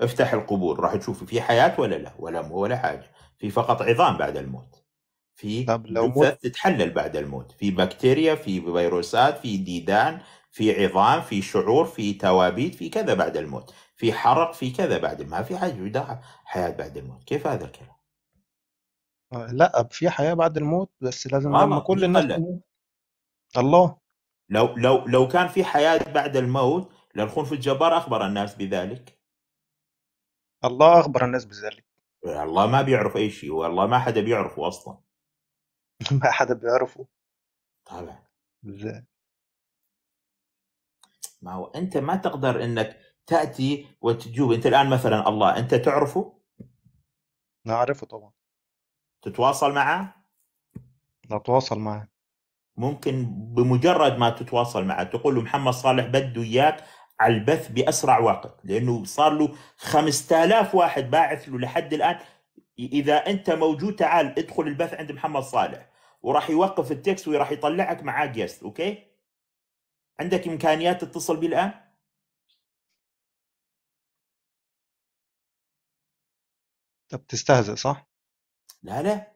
افتح القبور راح تشوف في حياه ولا لا ولا ولا حاجه في فقط عظام بعد الموت في جثث تتحلل بعد الموت في بكتيريا في فيروسات في ديدان في عظام في شعور في توابيت في كذا بعد الموت في حرق في كذا بعد ما في حاجه حياه بعد الموت كيف هذا الكلام آه، لا في حياه بعد الموت بس لازم لما كل الناس الله لو لو لو كان في حياه بعد الموت في الجبار اخبر الناس بذلك الله اخبر الناس بذلك الله ما بيعرف اي شيء والله ما حدا بيعرفه اصلا ما حدا بيعرفه طبعا ما هو انت ما تقدر انك تاتي وتجوب انت الان مثلا الله انت تعرفه؟ نعرفه طبعا تتواصل معه؟ نتواصل معه ممكن بمجرد ما تتواصل معه تقول له محمد صالح بده اياك على البث باسرع وقت لانه صار له 5000 واحد باعث له لحد الان اذا انت موجود تعال ادخل البث عند محمد صالح وراح يوقف التكست وراح يطلعك معاه جيست اوكي عندك امكانيات تتصل بي الان طب تستهزئ صح لا لا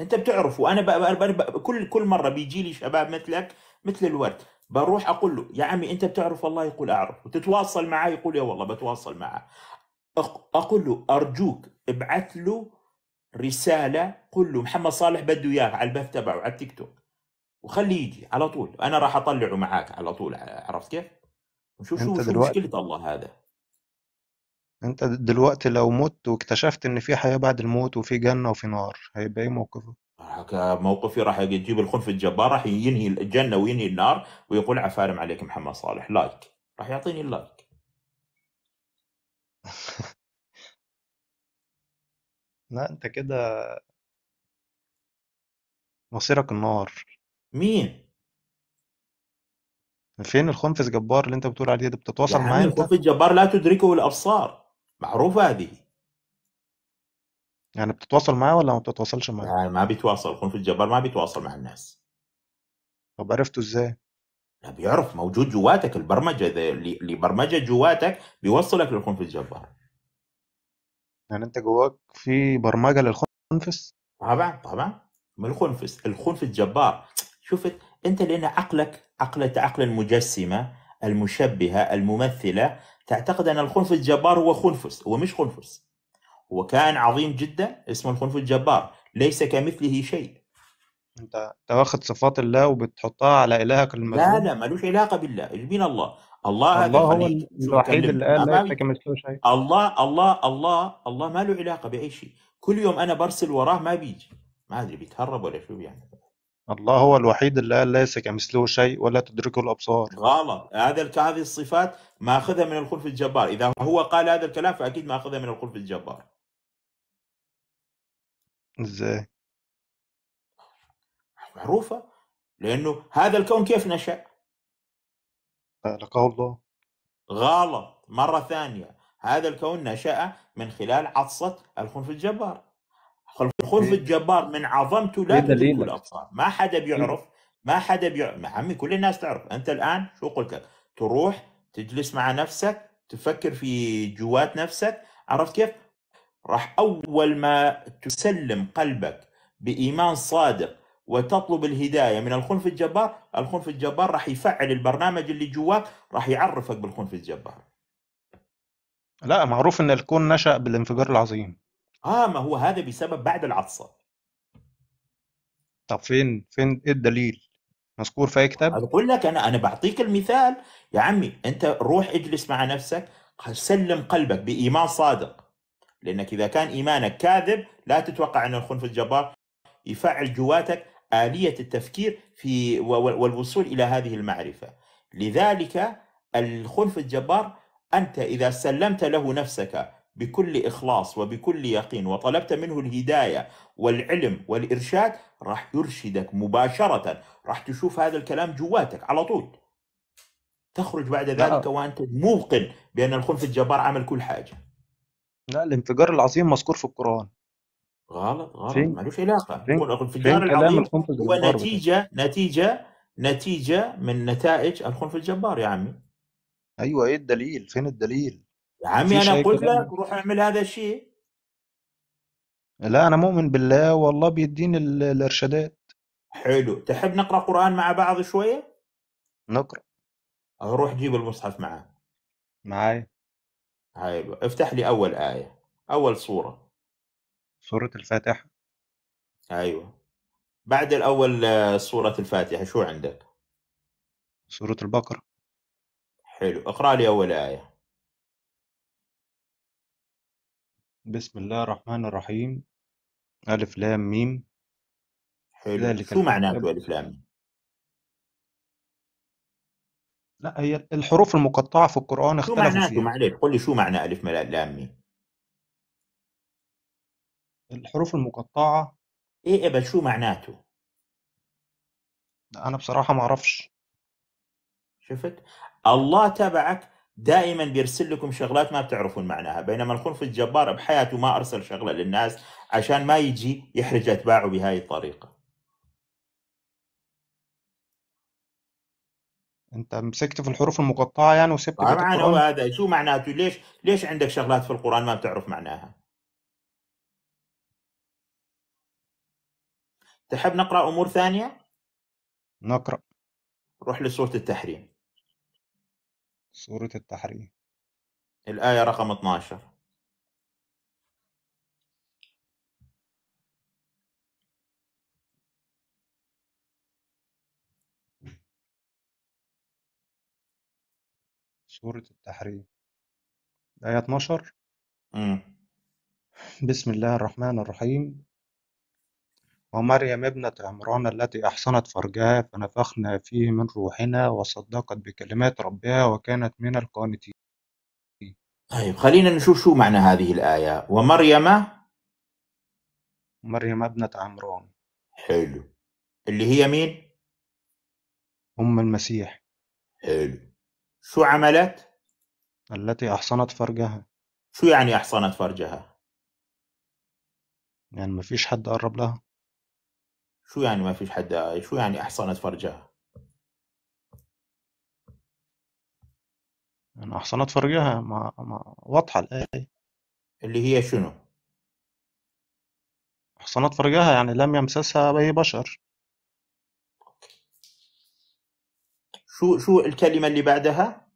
انت بتعرف وانا بقى بقى بقى كل كل مره بيجي لي شباب مثلك مثل الورد بروح اقول له يا عمي انت بتعرف الله يقول اعرف وتتواصل معاه يقول يا والله بتواصل معاه اقول له ارجوك ابعث له رساله قل له محمد صالح بده اياك على البث تبعه على التيك توك وخليه يجي على طول انا راح اطلعه معاك على طول عرفت كيف؟ ونشوف شو, شو مشكله الله هذا انت دلوقتي لو مت واكتشفت ان في حياه بعد الموت وفي جنه وفي نار هيبقى ايه موقفك؟ موقفي راح يجيب الخنف الجبار راح ينهي الجنه وينهي النار ويقول عفارم عليك محمد صالح لايك راح يعطيني اللايك لا انت كده مصيرك النار مين فين الخنفس جبار اللي انت بتقول عليه ده بتتواصل معاه الخنفس الجبار لا تدركه الابصار معروفه هذه يعني بتتواصل معاه ولا ما بتتواصلش معاه؟ يعني ما بيتواصل خنف الجبار ما بيتواصل مع الناس طب عرفته ازاي؟ لا بيعرف موجود جواتك البرمجه ده اللي برمجه جواتك بيوصلك للخنف الجبار يعني انت جواك في برمجه للخنفس؟ طبعا طبعا من الخنفس الخنف الجبار شفت انت لان عقلك عقل عقل المجسمه المشبهه الممثله تعتقد ان الخنفس الجبار هو خنفس هو مش خنفس وكائن عظيم جدا اسمه الخنف الجبار ليس كمثله شيء انت تاخذ صفات الله وبتحطها على الهك المذموم لا لا ملوش علاقه بالله مين الله الله الله هو الوحيد اللي قال ليس كمثله شيء الله الله الله الله ما له علاقه باي شيء كل يوم انا برسل وراه ما بيجي ما ادري بيتهرب ولا شو يعني. الله هو الوحيد اللي قال ليس كمثله شيء ولا تدركه الابصار غلط هذا هذه الصفات ما اخذها من الخلف الجبار اذا هو قال هذا الكلام فاكيد ما اخذها من الخلف الجبار ازاي؟ معروفة لأنه هذا الكون كيف نشأ؟ خلقه الله غلط مرة ثانية هذا الكون نشأ من خلال عطسة الخنف الجبار الخنف إيه. الجبار من عظمته لا إيه تدرك الأبصار ما حدا إيه. بيعرف ما حدا بيعرف عمي كل الناس تعرف أنت الآن شو قلت لك تروح تجلس مع نفسك تفكر في جوات نفسك عرفت كيف راح أول ما تسلم قلبك بإيمان صادق وتطلب الهداية من الخنف الجبار الخنف الجبار راح يفعل البرنامج اللي جواك راح يعرفك بالخنف الجبار لا معروف ان الكون نشأ بالانفجار العظيم اه ما هو هذا بسبب بعد العطسة طب فين فين ايه الدليل مذكور في اي كتاب اقول لك انا انا بعطيك المثال يا عمي انت روح اجلس مع نفسك سلم قلبك بايمان صادق لانك اذا كان ايمانك كاذب لا تتوقع ان الخنف الجبار يفعل جواتك اليه التفكير في والوصول الى هذه المعرفه لذلك الخنف الجبار انت اذا سلمت له نفسك بكل اخلاص وبكل يقين وطلبت منه الهدايه والعلم والارشاد راح يرشدك مباشره راح تشوف هذا الكلام جواتك على طول تخرج بعد نعم. ذلك وانت موقن بان الخنف الجبار عمل كل حاجه لأ، الانفجار العظيم مذكور في القرآن. غلط، غلط، فين مالوش علاقة. فين الانفجار فين كلام العظيم هو الجبار بتاعه؟ نتيجة نتيجة نتيجة من نتائج الخنف الجبار يا عمي. أيوه، إيه الدليل؟ فين الدليل؟ يا عمي أنا قلت لك روح اعمل هذا الشيء. لأ، أنا مؤمن بالله والله بيديني الإرشادات. حلو، تحب نقرأ قرآن مع بعض شوية؟ نقرأ. روح جيب المصحف معاه معايا. هيبقى افتح لي أول آية أول سورة سورة الفاتحة أيوه بعد الأول سورة آه، الفاتحة شو عندك؟ سورة البقرة حلو اقرأ لي أول آية بسم الله الرحمن الرحيم ألف لام ميم حلو شو معناته لام ميم لا هي الحروف المقطعة في القرآن شو اختلفوا معناته فيها معلش قل لي شو معنى ألف ملاء لام ميم الحروف المقطعة إيه قبل إيه، شو معناته أنا بصراحة ما أعرفش شفت الله تبعك دائما بيرسل لكم شغلات ما بتعرفون معناها بينما الخنف الجبار بحياته ما أرسل شغلة للناس عشان ما يجي يحرج أتباعه بهاي الطريقة انت مسكت في الحروف المقطعه يعني وسبت طبعا هو هذا شو معناته ليش ليش عندك شغلات في القرآن ما بتعرف معناها تحب نقرأ أمور ثانية نقرأ روح لسورة التحريم سورة التحريم الآية رقم 12 سورة التحريم آية 12 بسم الله الرحمن الرحيم ومريم ابنة عمران التي أحصنت فرجها فنفخنا فيه من روحنا وصدقت بكلمات ربها وكانت من القانتين طيب خلينا نشوف شو معنى هذه الآية ومريم مريم ابنة عمران حلو اللي هي مين؟ أم المسيح حلو شو عملت؟ التي أحصنت فرجها شو يعني أحصنت فرجها؟ يعني ما فيش حد قرب لها شو يعني ما فيش حد شو يعني أحصنت فرجها؟ يعني أحصنت فرجها ما, ما واضحة الآية اللي هي شنو؟ أحصنت فرجها يعني لم يمسسها أي بشر شو شو الكلمة اللي بعدها؟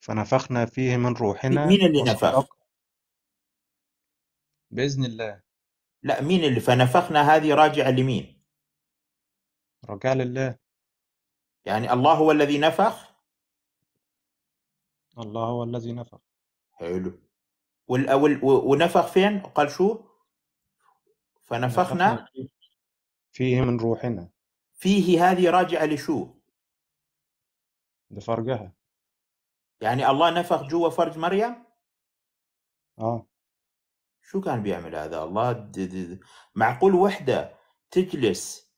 فنفخنا فيه من روحنا مين اللي نفخ؟ بإذن الله لا مين اللي فنفخنا هذه راجعة لمين؟ رجع لله يعني الله هو الذي نفخ؟ الله هو الذي نفخ حلو والأول ونفخ فين؟ قال شو؟ فنفخنا فيه من روحنا فيه هذه راجعة لشو؟ لفرقها يعني الله نفخ جوا فرج مريم اه شو كان بيعمل هذا الله دي دي دي. معقول وحدة تجلس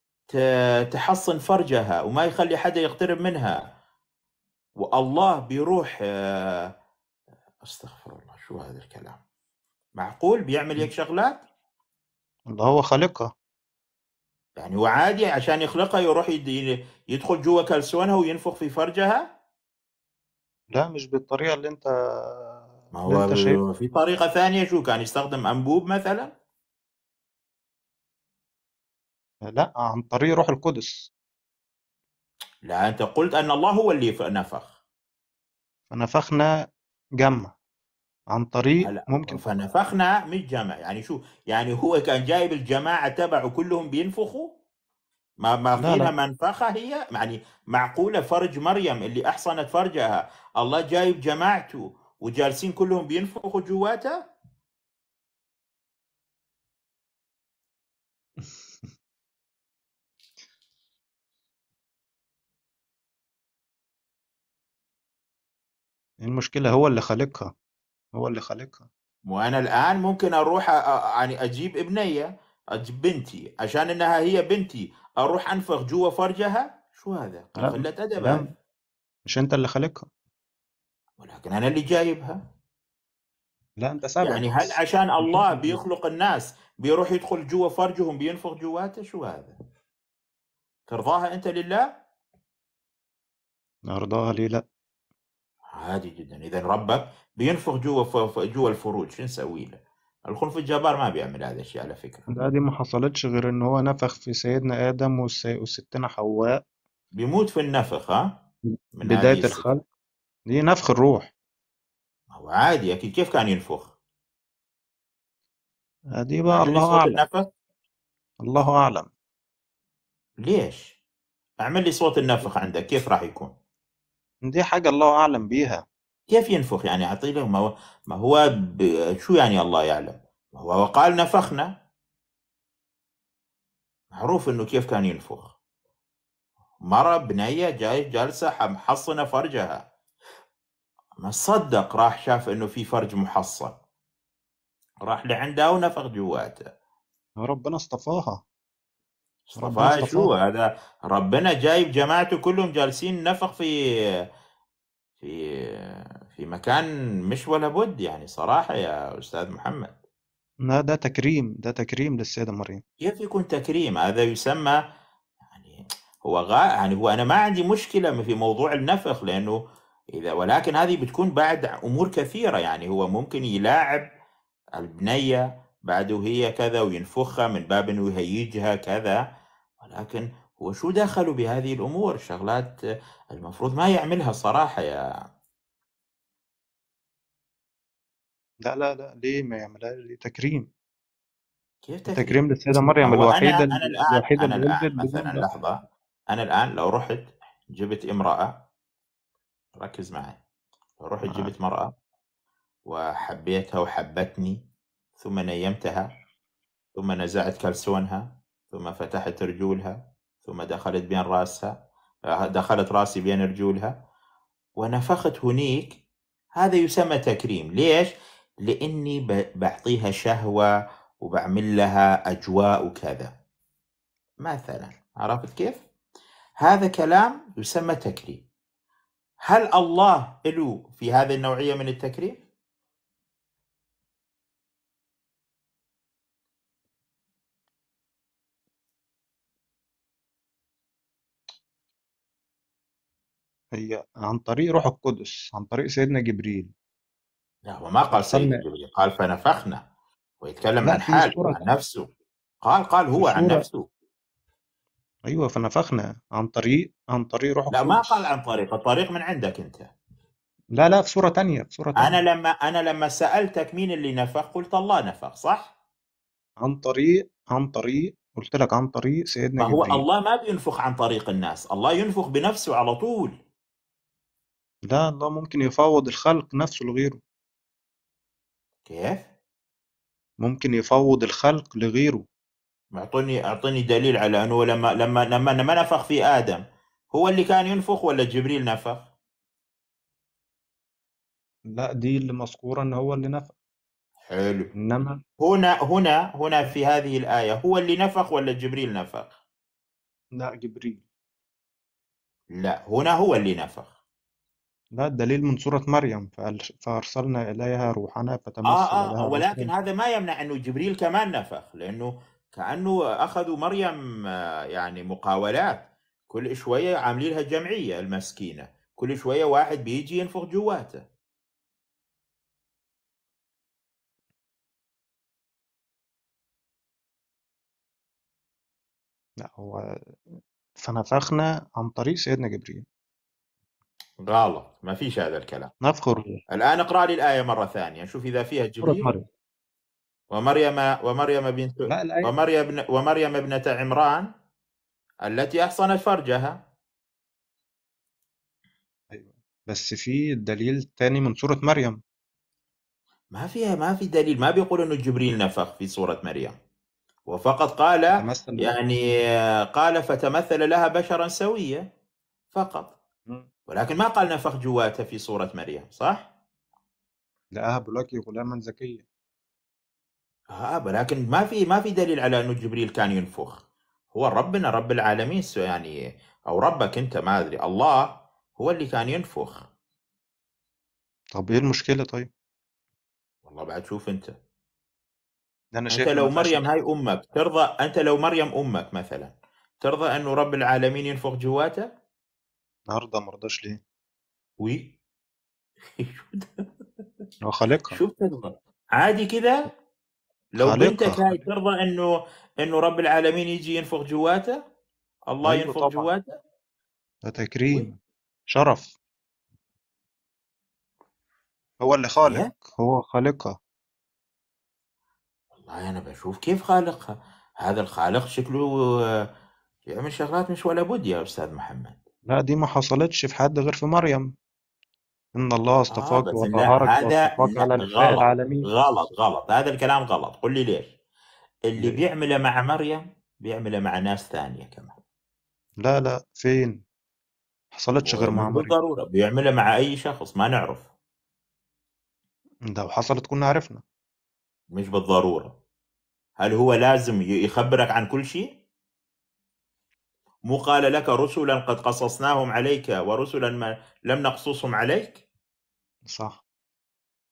تحصن فرجها وما يخلي حدا يقترب منها والله بيروح آه، استغفر الله شو هذا الكلام معقول بيعمل هيك شغلات الله هو خالقها يعني وعادي عشان يخلقها يروح يدخل جوا كلسونها وينفخ في فرجها لا مش بالطريقه اللي انت ما هو انت شايف. في طريقه ثانيه شو كان يستخدم انبوب مثلا لا عن طريق روح القدس لا انت قلت ان الله هو اللي نفخ فنفخنا جمع عن طريق هلا ممكن فنفخنا من جمع يعني شو يعني هو كان جايب الجماعه تبعه كلهم بينفخوا ما ما فيها منفخه هي يعني معقوله فرج مريم اللي احصنت فرجها الله جايب جماعته وجالسين كلهم بينفخوا جواتها إيه المشكلة هو اللي خالقها هو اللي خلقها وانا الان ممكن اروح يعني اجيب ابنيه اجيب بنتي عشان انها هي بنتي اروح انفخ جوا فرجها شو هذا؟ قله ادب مش انت اللي خالقها ولكن انا اللي جايبها لا انت سابق يعني هل عشان الله بيخلق الناس بيروح يدخل جوا فرجهم بينفخ جواته شو هذا؟ ترضاها انت لله؟ ارضاها لي لا عادي جدا اذا ربك بينفخ جوا جوا الفروج شو نسوي له الخلف الجبار ما بيعمل هذا الشيء على فكره لا دي ما حصلتش غير ان هو نفخ في سيدنا ادم وستنا حواء بيموت في النفخ ها من بدايه الخلق دي نفخ الروح هو عادي اكيد كيف كان ينفخ هذه بقى الله اعلم النفخ؟ الله اعلم ليش اعمل لي صوت النفخ عندك كيف راح يكون دي حاجة الله أعلم بيها كيف ينفخ يعني أعطي له ما هو, ما هو ب... شو يعني الله يعلم هو وقال نفخنا معروف أنه كيف كان ينفخ مرة بنية جاي جالسة محصنة فرجها ما صدق راح شاف أنه في فرج محصن راح لعنده ونفخ جواته ربنا اصطفاها رفاهية شو هذا ربنا جايب جماعته كلهم جالسين نفق في في في مكان مش ولا بد يعني صراحة يا أستاذ محمد لا ده تكريم ده تكريم للسيدة مريم كيف يكون تكريم هذا يسمى يعني هو غا يعني هو أنا ما عندي مشكلة في موضوع النفخ لأنه إذا ولكن هذه بتكون بعد أمور كثيرة يعني هو ممكن يلاعب البنية بعد وهي كذا وينفخها من باب انه يهيجها كذا ولكن هو شو دخلوا بهذه الامور شغلات المفروض ما يعملها صراحه يا لا لا لا ليه ما يعملها لتكريم تكريم كيف تكريم, تكريم للسيده مريم الوحيده أنا الوحيده أنا اللي الآن مثلا لحظه انا الان لو رحت جبت امراه ركز معي لو رحت آه. جبت مرأة وحبيتها وحبتني ثم نيمتها ثم نزعت كلسونها ثم فتحت رجولها ثم دخلت بين راسها آه، دخلت راسي بين رجولها ونفخت هنيك هذا يسمى تكريم ليش؟ لاني بعطيها شهوه وبعمل لها اجواء وكذا مثلا عرفت كيف؟ هذا كلام يسمى تكريم هل الله له في هذه النوعيه من التكريم؟ هي عن طريق روح القدس عن طريق سيدنا جبريل لا هو ما قال سيدنا جبريل قال فنفخنا ويتكلم عن حاله سورة عن نفسه قال قال هو عن نفسه أيوة فنفخنا عن طريق عن طريق روح لا ما قال عن طريق الطريق من عندك انت لا لا في سورة ثانيه في سورة انا لما انا لما سالتك مين اللي نفخ قلت الله نفخ صح عن طريق عن طريق قلت لك عن طريق سيدنا فهو هو الله ما بينفخ عن طريق الناس الله ينفخ بنفسه على طول لا الله ممكن يفوّض الخلق نفسه لغيره. كيف؟ ممكن يفوّض الخلق لغيره. اعطوني اعطوني دليل على انه لما لما لما لما نفخ في ادم هو اللي كان ينفخ ولا جبريل نفخ؟ لا دي اللي مذكورة إن هو اللي نفخ. حلو. إنما هنا هنا هنا في هذه الآية هو اللي نفخ ولا جبريل نفخ؟ لا جبريل. لا هنا هو اللي نفخ. لا الدليل من سورة مريم فأرسلنا إليها روحنا فتمثل آه آه لها آه، ولكن روحنا. هذا ما يمنع أنه جبريل كمان نفخ لأنه كأنه أخذوا مريم آه، يعني مقاولات كل شوية عاملين لها جمعية المسكينة كل شوية واحد بيجي ينفخ جواته لا هو فنفخنا عن طريق سيدنا جبريل غلط ما فيش هذا الكلام نذكر الآن اقرأ لي الآية مرة ثانية شوف إذا فيها جبريل مريم. ومريم ومريم بنت ومريم ابن ومريم ابنة عمران التي أحصنت فرجها أيوة. بس في دليل ثاني من سورة مريم ما فيها ما في دليل ما بيقول انه جبريل نفخ في سورة مريم وفقط قال يعني قال فتمثل لها بشرا سويا فقط ولكن ما قال نفخ جواته في صورة مريم صح؟ لقاها بلاقي غلاما زكيا آه،, اه ولكن ما في ما في دليل على انه جبريل كان ينفخ هو ربنا رب العالمين يعني او ربك انت ما ادري الله هو اللي كان ينفخ طب ايه المشكله طيب والله بعد شوف انت انا شايف انت لو مريم هاي امك ترضى انت لو مريم امك مثلا ترضى انه رب العالمين ينفخ جواته النهارده ما رضاش ليه؟ وي هو خالقها شوف ترضى عادي كده لو خالقها. بنتك هاي ترضى انه انه رب العالمين يجي ينفخ جواته الله أيوه ينفخ طبعا. جواته ده تكريم وي. شرف هو اللي خالق هو خالقها والله انا بشوف كيف خالقها هذا الخالق شكله آه، يعمل شغلات مش ولا بد يا استاذ محمد لا دي ما حصلتش في حد غير في مريم إن الله اه اصطفاك بس لا وطهرك هذا واصطفاك على لا نساء غلط العالمين غلط غلط هذا الكلام غلط قل لي ليش اللي ليه؟ بيعمله مع مريم بيعمله مع ناس ثانية كمان لا لا فين ما حصلتش غير مع مريم بالضرورة بيعمله مع أي شخص ما نعرف لو حصلت كنا عرفنا مش بالضرورة هل هو لازم يخبرك عن كل شيء مو قال لك رسلا قد قصصناهم عليك ورسلا ما لم نقصصهم عليك صح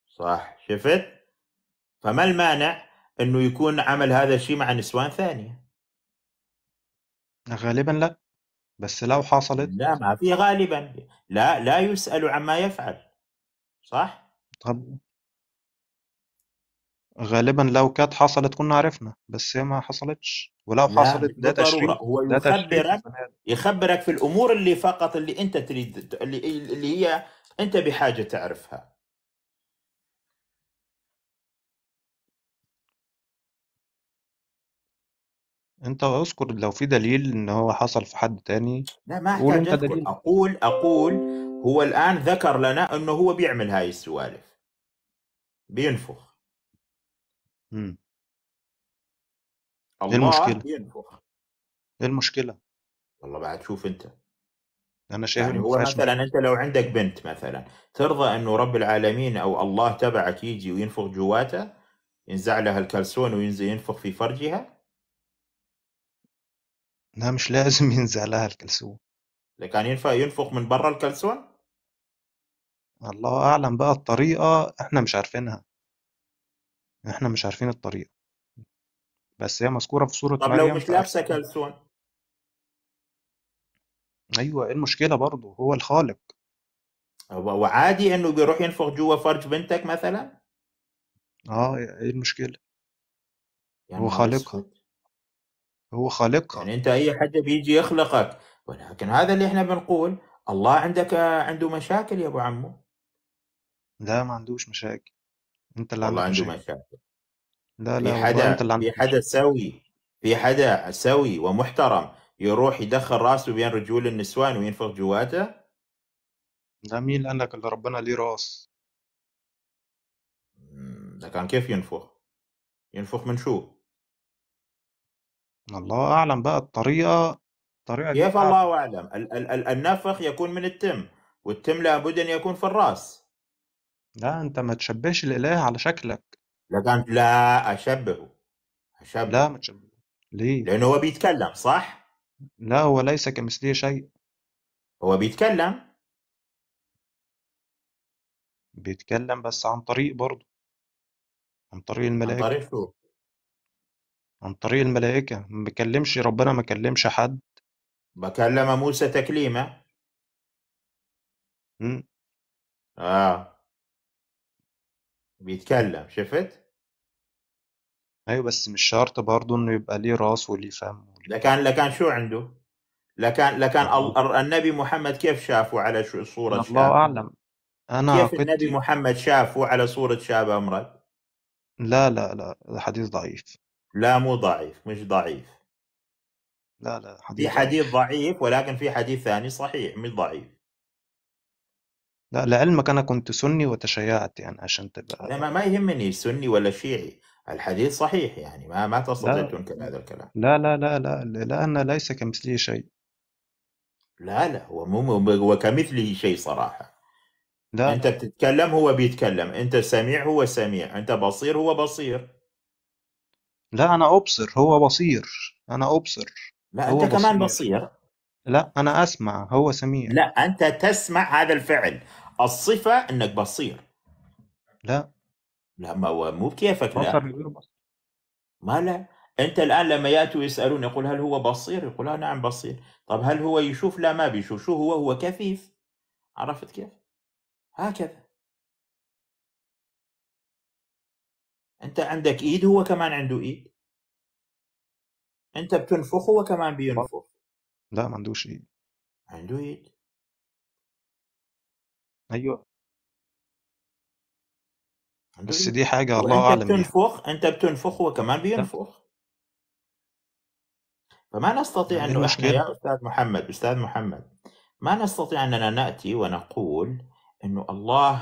صح شفت فما المانع انه يكون عمل هذا الشيء مع نسوان ثانيه غالبا لا بس لو حصلت لا ما في غالبا لا لا يسأل عما يفعل صح طب غالبا لو كانت حصلت كنا عرفنا بس هي ما حصلتش ولو لا حصلت ده تشويق بالضرورة. هو ده تشويق يخبرك يخبرك في الامور اللي فقط اللي انت تريد اللي, اللي هي انت بحاجه تعرفها انت اذكر لو في دليل ان هو حصل في حد تاني لا ما قول انت أذكر. دليل اقول اقول هو الان ذكر لنا انه هو بيعمل هاي السوالف بينفخ إمم. إيه الله المشكلة؟ ينفخ. إيه المشكلة؟ والله بعد شوف أنت. أنا شايف يعني هو مثلا أنت لو عندك بنت مثلا ترضى إنه رب العالمين أو الله تبعك يجي وينفخ جواتها ينزع لها الكلسون وينزل ينفخ في فرجها؟ لا مش لازم ينزع لها الكلسون. ده كان ينفع ينفخ من برا الكلسون؟ الله أعلم بقى الطريقة إحنا مش عارفينها. إحنا مش عارفين الطريقة بس هي مذكورة في سورة طب لو مريم مش آية لابسة فأكيد كلسون أيوه إيه المشكلة برضه هو الخالق هو- وعادي انه بيروح ينفخ جوا فرج بنتك مثلا أه إيه المشكلة يا هو نهار خالقها اسود هو خالقها يعني انت اي حد بيجي يخلقك ولكن هذا اللي احنا بنقول الله عندك عنده مشاكل يا ابو عمو لا ما عندوش مشاكل انت اللي والله عندك عنده مشاكل مشاكل لا في لا والله انت حدا اللي في حدا سوي في حدا سوي ومحترم يروح يدخل راسه بين رجول النسوان وينفخ جواته ده مين قال لك اللي ربنا ليه راس ده كان كيف ينفخ ينفخ من شو الله اعلم بقى الطريقه الطريقه كيف الله أعلم ال ال النفخ يكون من التم والتم لابد أن يكون في الرأس لا أنت ما تشبهش الإله على شكلك. لا كانت لا أشبهه لا ما تشبهه ليه؟ لأنه هو بيتكلم صح؟ لا هو ليس كمثله شيء هو بيتكلم بيتكلم بس عن طريق برضه عن طريق عن الملائكة طريق شو؟ عن طريق الملائكة ما بيكلمش ربنا ما كلمش حد بكلم موسى تكليمه امم آه بيتكلم شفت ايوه بس مش شرط برضه انه يبقى ليه راس وليه فم وليه لكان لكان شو عنده لكان لكان النبي محمد كيف شافه على شو صوره الله اعلم انا كيف كنت... النبي محمد شافه على صوره شاب امرأة لا لا لا الحديث ضعيف لا مو ضعيف مش ضعيف لا لا حديث في حديث ضعيف ولكن في حديث ثاني صحيح مش ضعيف لأ، لعلمك أنا كنت سني وتشيّعت يعني عشان تبقى أنا ما ما يهمني سني ولا شيعي، الحديث صحيح يعني ما ما تستطيع تنكر هذا الكلام. لا، لا، لا، لا، لأن ليس كمثله شيء. لا، لا، هو مو هو كمثله شيء صراحة. لا، أنت بتتكلم هو بيتكلم، أنت سميع هو سميع، أنت بصير هو بصير. لا، أنا أبصر، هو بصير، أنا أبصر، لا أنت هو كمان بصير. بصير. لا أنا أسمع هو سميع لا أنت تسمع هذا الفعل الصفة أنك بصير لا لا ما هو مو كيفك لا ما لا أنت الآن لما يأتوا يسألون يقول هل هو بصير يقول آه نعم بصير طب هل هو يشوف لا ما بيشوف شو هو هو كفيف عرفت كيف هكذا أنت عندك إيد هو كمان عنده إيد أنت بتنفخ هو كمان بينفخ لا ما عندوش إيد. عنده يد إيه؟ أيوه. عنده بس إيه؟ دي حاجة الله وأنت أعلم أنت يعني. بتنفخ أنت بتنفخ هو كمان بينفخ فما نستطيع أن نحكي يا أستاذ محمد أستاذ محمد ما نستطيع أننا نأتي ونقول أنه الله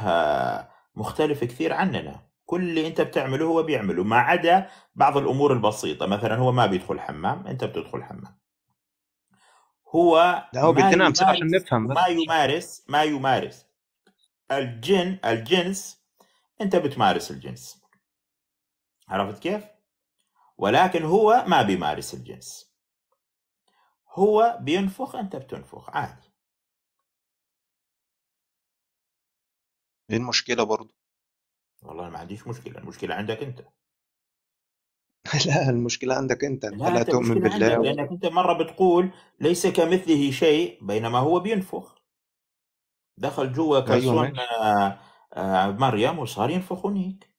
مختلف كثير عننا كل اللي أنت بتعمله هو بيعمله ما عدا بعض الأمور البسيطة مثلا هو ما بيدخل حمام أنت بتدخل حمام هو لا هو بيتنام صح عشان نفهم ما يمارس ما يمارس الجن الجنس انت بتمارس الجنس عرفت كيف؟ ولكن هو ما بيمارس الجنس هو بينفخ انت بتنفخ عادي ايه المشكلة برضه؟ والله ما عنديش مشكلة، المشكلة عندك أنت. لا المشكلة عندك أنت أنت لا, لا تؤمن بالله و... لأنك أنت مرة بتقول ليس كمثله شيء بينما هو بينفخ دخل جوا أيوة، كرسون آه، آه، مريم وصار ينفخ هيك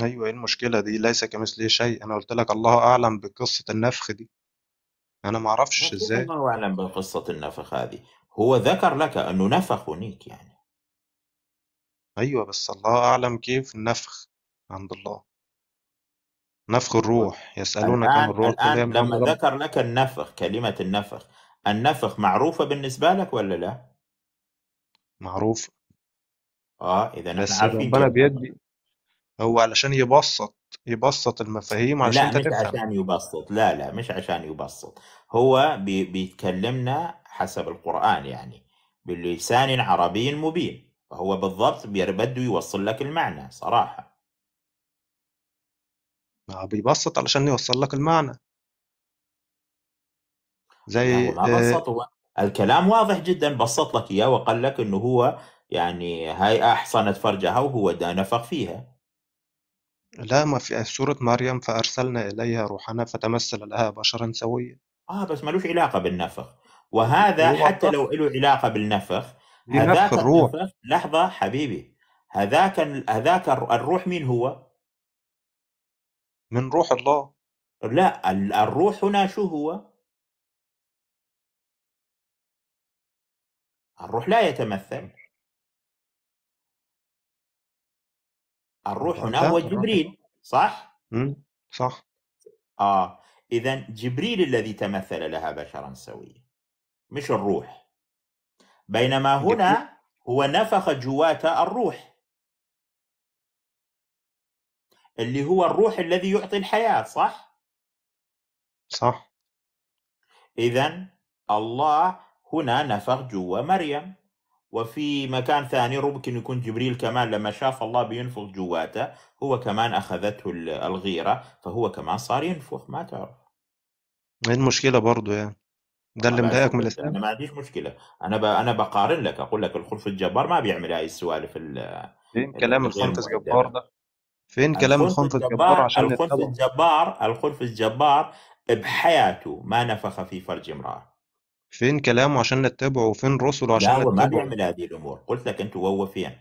أيوة إيه المشكلة دي ليس كمثله شيء أنا قلت لك الله أعلم بقصة النفخ دي أنا ما أعرفش إزاي الله أعلم بقصة النفخ هذه هو ذكر لك أنه نفخ هنيك يعني أيوة بس الله أعلم كيف النفخ عند الله نفخ الروح يسألونك عن الروح الآن لما رب ذكر لك النفخ كلمة النفخ النفخ معروفة بالنسبة لك ولا لا؟ معروف اه إذا نحن بس عارفين ربنا بيدي هو علشان يبسط يبسط المفاهيم علشان لا مش تفهم عشان يبسط لا لا مش عشان يبسط هو بي بيتكلمنا حسب القرآن يعني بلسان عربي مبين فهو بالضبط بده يوصل لك المعنى صراحة ما هو بيبسط علشان يوصل لك المعنى زي ما آه، بسط هو الكلام واضح جدا بسط لك اياه وقال لك انه هو يعني هاي احصنت فرجها وهو دا نفخ فيها لا ما في سورة مريم فأرسلنا إليها روحنا فتمثل لها بشرا سويا آه بس مالوش علاقة بالنفخ وهذا حتى لو له علاقة بالنفخ هذاك الروح لحظة حبيبي هذاك هذاك الروح مين هو؟ من روح الله لا الروح هنا شو هو الروح لا يتمثل الروح هنا هو آه. جبريل صح صح اه اذا جبريل الذي تمثل لها بشرا سويا مش الروح بينما هنا هو نفخ جوات الروح اللي هو الروح الذي يعطي الحياة صح؟ صح إذا الله هنا نفخ جوا مريم وفي مكان ثاني ممكن يكون جبريل كمان لما شاف الله بينفخ جواته هو كمان أخذته الغيرة فهو كمان صار ينفخ ما تعرف ايه المشكلة برضه يعني ده اللي مضايقك من الاسلام انا ما عنديش مشكله انا ب... انا بقارن لك اقول لك الخلف الجبار ما بيعمل هاي السوالف ال إيه كلام الخلف الجبار ده فين كلام الخنف الجبار عشان الخنف الجبار الخنف الجبار بحياته ما نفخ في فرج امرأة فين كلامه عشان نتبعه وفين رسله عشان نتبعه لا ما بيعمل هذه الأمور قلت لك أنت وهو فين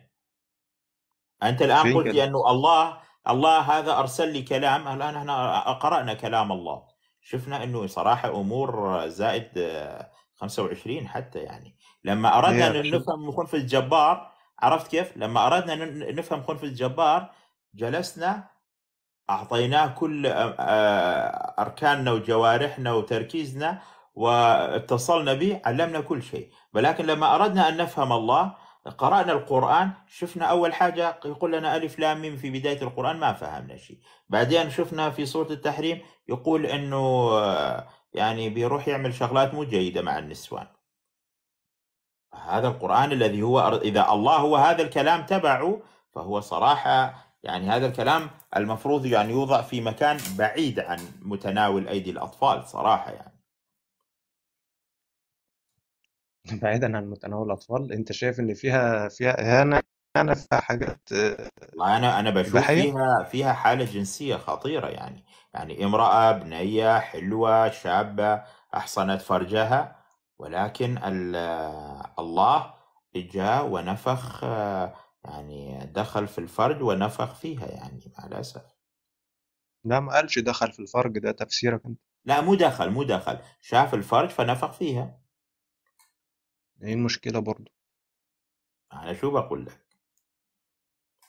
أنت الآن قلت أنه الله الله هذا أرسل لي كلام الآن احنا قرأنا كلام الله شفنا أنه صراحة أمور زائد 25 حتى يعني لما أردنا أن نفهم خنف الجبار عرفت كيف؟ لما أردنا نفهم خنف الجبار جلسنا أعطيناه كل آه، آه، أركاننا وجوارحنا وتركيزنا واتصلنا به علمنا كل شيء ولكن لما أردنا أن نفهم الله قرأنا القرآن شفنا أول حاجة يقول لنا ألف لام ميم في بداية القرآن ما فهمنا شيء بعدين شفنا في سورة التحريم يقول أنه آه، يعني بيروح يعمل شغلات مو جيدة مع النسوان هذا القرآن الذي هو إذا الله هو هذا الكلام تبعه فهو صراحة يعني هذا الكلام المفروض يعني يوضع في مكان بعيد عن متناول أيدي الأطفال صراحة يعني بعيدا عن متناول الأطفال أنت شايف إن فيها فيها إهانة أنا في حاجات أنا أنا بشوف بحية. فيها فيها حالة جنسية خطيرة يعني يعني امرأة بنية حلوة شابة أحصنت فرجها ولكن الله جاء ونفخ يعني دخل في الفرج ونفخ فيها يعني مع الأسف لا ما قالش دخل في الفرج ده تفسيرك انت لا مو دخل مو دخل شاف الفرج فنفخ فيها ايه المشكلة برضه أنا شو بقول لك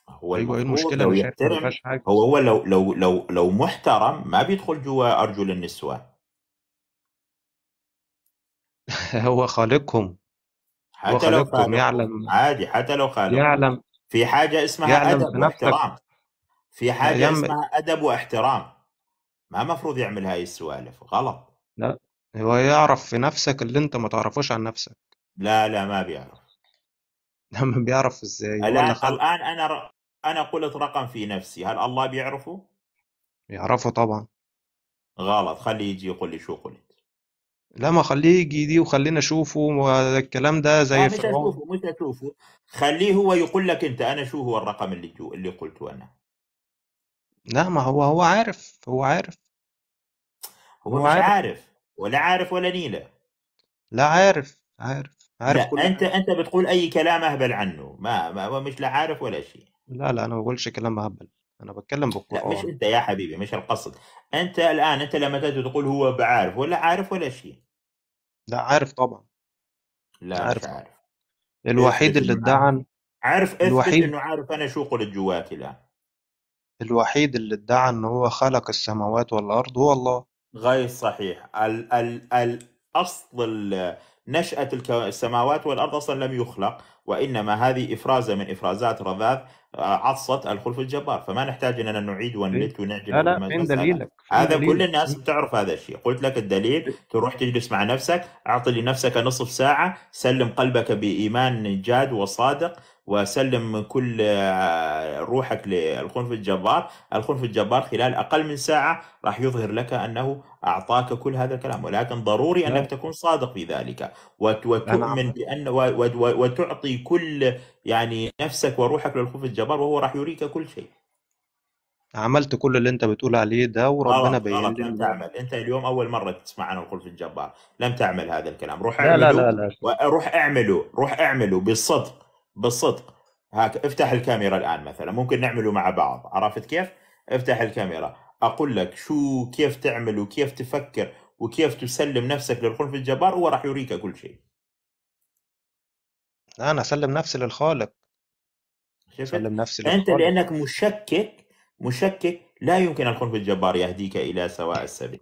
هو ايوه ايه المشكله لو يحترم حاجة. هو هو لو لو لو لو محترم ما بيدخل جوا ارجل النسوان هو خالقهم حتى لو خالفهم يعلم عادي حتى لو خالفهم يعلم في حاجه اسمها ادب واحترام في حاجه يم... اسمها ادب واحترام ما مفروض يعمل هاي السوالف غلط لا هو يعرف في نفسك اللي انت ما تعرفوش عن نفسك لا لا ما بيعرف لما بيعرف ازاي الان خل... انا ر... انا قلت رقم في نفسي هل الله بيعرفه؟ يعرفه طبعا غلط خليه يجي يقول لي شو قلت لا ما خليه يجي دي وخلينا نشوفه الكلام ده زي آه، مش فرعون هشوفه مش هشوفه خليه هو يقول لك انت انا شو هو الرقم اللي جو اللي قلته انا لا ما هو هو عارف هو عارف هو, هو مش عارف. عارف ولا عارف ولا نيله لا عارف عارف عارف لا كل انت انت بتقول اي كلام اهبل عنه ما, ما هو مش لا عارف ولا شيء لا لا انا ما بقولش كلام اهبل انا بتكلم لا بالقران مش انت يا حبيبي مش القصد انت الان انت لما تجي تقول هو بعارف ولا عارف ولا شيء لأ عارف طبعًا. لأ مش عارف طبعًا. عارف. الوحيد اثبت إيه، اللي إنه عارف. ادّعى عارف اثبت الوحيد إنه عارف أنا شو قلت جواتي لا الوحيد اللي ادّعى إن هو خلق السماوات والأرض هو الله. غير صحيح ال ال الأصل ال نشأة السماوات والأرض أصلا لم يخلق وإنما هذه إفرازة من إفرازات رذاذ آه، عصت الخلف الجبار فما نحتاج أننا نعيد ونلت إيه. ونعجل لا فين دليلك هذا دليل. كل الناس بتعرف هذا الشيء قلت لك الدليل إيه. تروح تجلس مع نفسك أعطي لنفسك نصف ساعة سلم قلبك بإيمان جاد وصادق وسلم كل آه، روحك للخنف الجبار الخنف الجبار خلال أقل من ساعة راح يظهر لك أنه أعطاك كل هذا الكلام ولكن ضروري نعم. أنك تكون صادق في ذلك نعم. وتؤمن بأن وتعطي كل يعني نفسك وروحك للخنف الجبار وهو راح يريك كل شيء عملت كل اللي انت بتقول عليه ده وربنا بين لي لم تعمل انت اليوم اول مره تسمع عن الخلف الجبار لم تعمل هذا الكلام روح اعمله لا لا لا لا. روح اعمله روح اعمله بالصدق بالصدق هاك افتح الكاميرا الان مثلا ممكن نعمله مع بعض عرفت كيف افتح الكاميرا اقول لك شو كيف تعمل وكيف تفكر وكيف تسلم نفسك للخلف الجبار هو راح يوريك كل شيء انا اسلم نفسي للخالق سلم نفسي للخالق انت لانك مشكك مشكك لا يمكن الخلف الجبار يهديك الى سواء أيوه. السبيل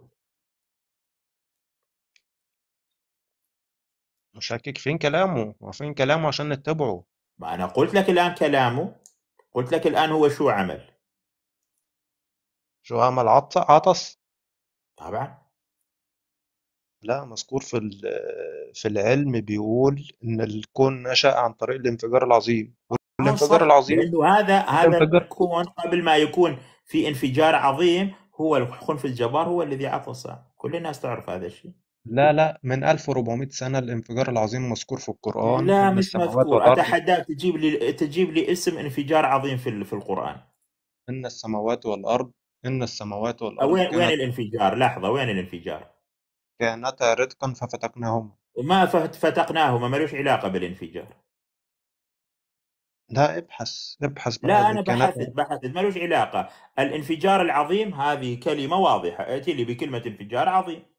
مشكك فين كلامه وفين كلامه عشان نتبعه ما أنا قلت لك الآن كلامه قلت لك الآن هو شو عمل شو عمل عط... عطس طبعا لا مذكور في في العلم بيقول ان الكون نشا عن طريق الانفجار العظيم والانفجار آه، العظيم لانه هذا هذا الكون قبل ما يكون في انفجار عظيم هو الخنف الجبار هو الذي عطس كل الناس تعرف هذا الشيء لا لا من 1400 سنة الانفجار العظيم مذكور في القرآن لا وإن مش السماوات مذكور والأرض اتحداك تجيب لي تجيب لي اسم انفجار عظيم في في القرآن إن السماوات والأرض إن السماوات والأرض وين وين كانت الانفجار لحظة وين الانفجار كانتا رتقا ففتقناهما ما فتقناهما فتقناهما لوش علاقة بالانفجار لا ابحث ابحث لا بهذه انا كانت بحثت بحثت لوش علاقة الانفجار العظيم هذه كلمة واضحة أتي لي بكلمة انفجار عظيم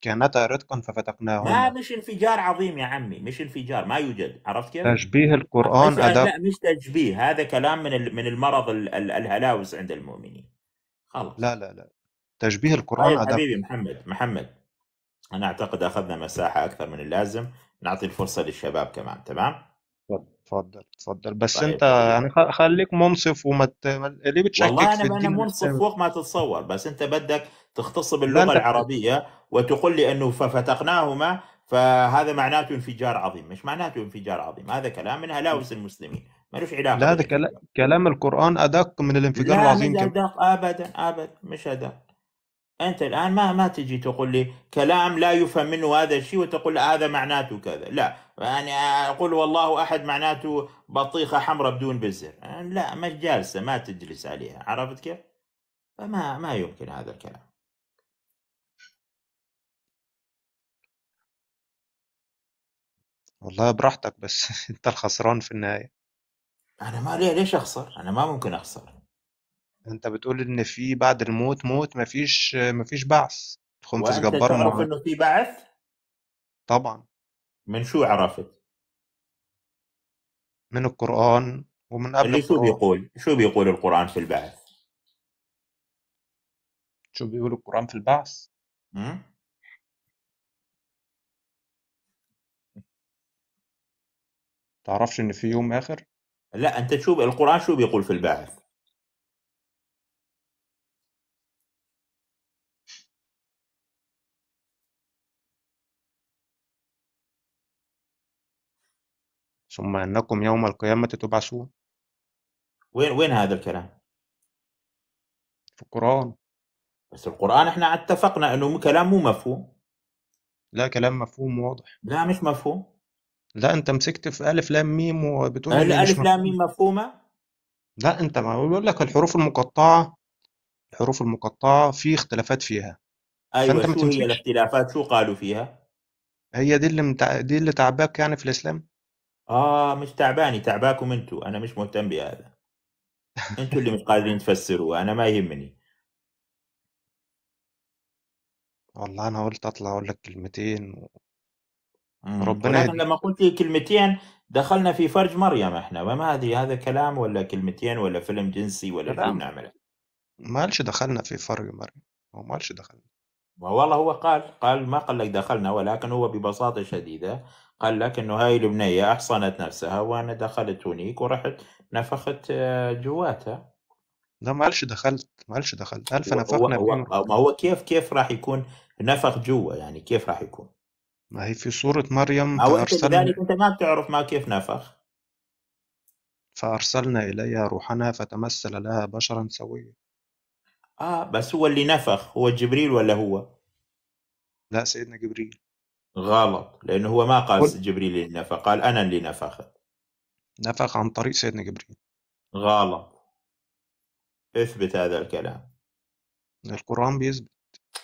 كانتا رتقا ففتقناهم لا مش انفجار عظيم يا عمي مش انفجار ما يوجد عرفت كيف؟ تشبيه القرآن أدب لا مش تشبيه هذا كلام من من المرض ال ال الهلاوس عند المؤمنين خلاص لا لا لا تشبيه القرآن طيب أدب حبيبي محمد محمد أنا أعتقد أخذنا مساحة أكثر من اللازم نعطي الفرصة للشباب كمان تمام؟ اتفضل اتفضل بس طيب. انت يعني خليك منصف وما ت... ليه بتشكك والله في انا انا الدين منصف فوق ما تتصور بس انت بدك تختص لا باللغه انت العربيه وتقول لي انه ففتقناهما فهذا معناته انفجار عظيم مش معناته انفجار عظيم هذا كلام من هلاوس المسلمين ما لوش علاقه لا هذا كلام القرآن أدق من الانفجار لا العظيم مش كمان أدق ابدا ابدا مش أدق انت الان ما ما تجي تقول لي كلام لا يفهم منه هذا الشيء وتقول هذا معناته كذا لا يعني اقول والله احد معناته بطيخه حمراء بدون بزر لا ما جالسه ما تجلس عليها عرفت كيف فما ما يمكن هذا الكلام والله براحتك بس انت الخسران في النهايه انا ما ليه ليش اخسر انا ما ممكن اخسر انت بتقول ان في بعد الموت موت مفيش مفيش بعث خنفس وانت جبار تعرف انه في بعث طبعا من شو عرفت من القرآن ومن قبل اللي شو بيقول شو بيقول القرآن في البعث شو بيقول القرآن في البعث تعرفش ان في يوم اخر لا انت شو القرآن شو بيقول في البعث ثم إنكم يوم القيامة تبعثون وين وين هذا الكلام؟ في القرآن بس القرآن احنا اتفقنا انه كلام مو مفهوم لا كلام مفهوم واضح لا مش مفهوم لا انت مسكت في الف لام ميم وبتقول هل الف مش لام ميم مفهومه لا انت ما بقول لك الحروف المقطعه الحروف المقطعه في اختلافات فيها ايوه فأنت شو هي الاختلافات شو قالوا فيها هي دي اللي دي اللي تعباك يعني في الاسلام اه مش تعباني تعباكم انتوا انا مش مهتم بهذا انتوا اللي مش قادرين تفسروا انا ما يهمني والله أنا قلت أطلع أقول لك كلمتين و... ربنا ولكن لما قلت كلمتين دخلنا في فرج مريم احنا وما هذه هذا كلام ولا كلمتين ولا فيلم جنسي ولا شو نعمله ما قالش دخلنا في فرج مريم هو ما قالش دخلنا والله هو قال قال ما قال لك دخلنا ولكن هو ببساطة شديدة قال لك انه هاي البنيه احصنت نفسها وانا دخلت هونيك ورحت نفخت آه، جواتها لا قالش دخلت قالش دخلت ألف نفخنا هو ما هو كيف كيف راح يكون نفخ جوا يعني كيف راح يكون ما هي في صورة مريم أو أنت أنت ما بتعرف ما كيف نفخ فأرسلنا إليها روحنا فتمثل لها بشرا سويا آه بس هو اللي نفخ هو جبريل ولا هو؟ لا سيدنا جبريل غلط لأنه هو ما قال قل- جبريل اللي نفخ قال أنا اللي نفخت نفخ عن طريق سيدنا جبريل غلط اثبت هذا الكلام القرآن بيثبت